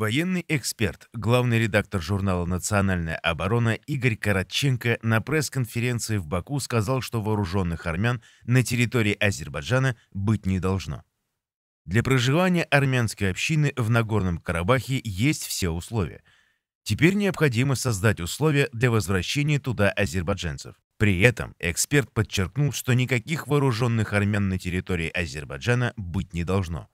Военный эксперт, главный редактор журнала «Национальная оборона» Игорь Караченко на пресс-конференции в Баку сказал, что вооруженных армян на территории Азербайджана быть не должно. Для проживания армянской общины в Нагорном Карабахе есть все условия. Теперь необходимо создать условия для возвращения туда азербайджанцев. При этом эксперт подчеркнул, что никаких вооруженных армян на территории Азербайджана быть не должно.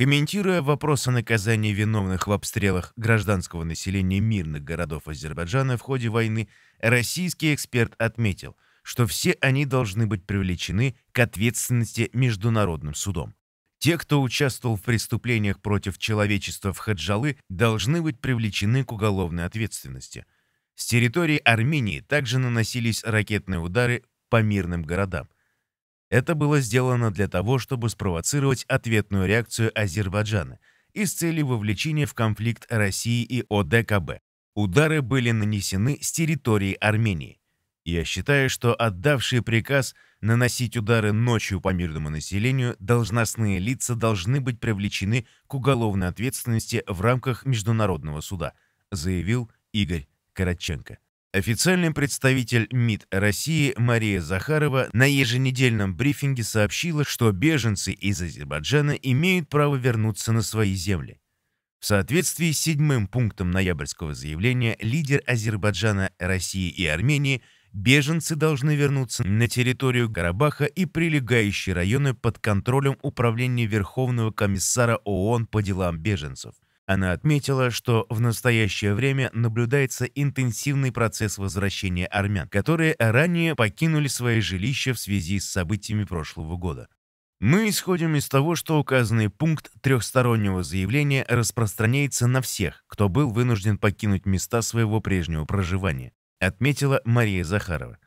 Комментируя вопрос о наказании виновных в обстрелах гражданского населения мирных городов Азербайджана в ходе войны, российский эксперт отметил, что все они должны быть привлечены к ответственности международным судом. Те, кто участвовал в преступлениях против человечества в Хаджалы, должны быть привлечены к уголовной ответственности. С территории Армении также наносились ракетные удары по мирным городам – это было сделано для того, чтобы спровоцировать ответную реакцию Азербайджана и с целью вовлечения в конфликт России и ОДКБ. Удары были нанесены с территории Армении. Я считаю, что отдавшие приказ наносить удары ночью по мирному населению должностные лица должны быть привлечены к уголовной ответственности в рамках Международного суда, заявил Игорь Коротченко. Официальный представитель МИД России Мария Захарова на еженедельном брифинге сообщила, что беженцы из Азербайджана имеют право вернуться на свои земли. В соответствии с седьмым пунктом ноябрьского заявления лидер Азербайджана, России и Армении беженцы должны вернуться на территорию Карабаха и прилегающие районы под контролем Управления Верховного комиссара ООН по делам беженцев – она отметила, что в настоящее время наблюдается интенсивный процесс возвращения армян, которые ранее покинули свои жилища в связи с событиями прошлого года. Мы исходим из того, что указанный пункт трехстороннего заявления распространяется на всех, кто был вынужден покинуть места своего прежнего проживания, отметила Мария Захарова.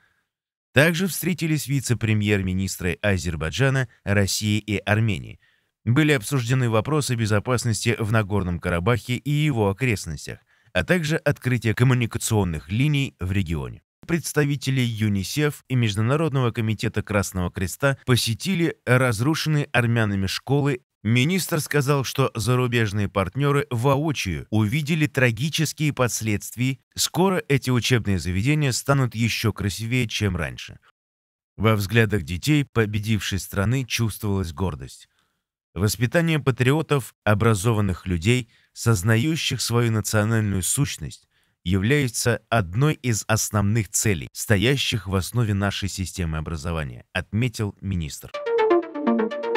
Также встретились вице-премьер-министры Азербайджана, России и Армении – были обсуждены вопросы безопасности в Нагорном Карабахе и его окрестностях, а также открытие коммуникационных линий в регионе. Представители ЮНИСЕФ и Международного комитета Красного Креста посетили разрушенные армянами школы. Министр сказал, что зарубежные партнеры воочию увидели трагические последствия. Скоро эти учебные заведения станут еще красивее, чем раньше. Во взглядах детей победившей страны чувствовалась гордость. Воспитание патриотов, образованных людей, сознающих свою национальную сущность, является одной из основных целей, стоящих в основе нашей системы образования, отметил министр. Thank you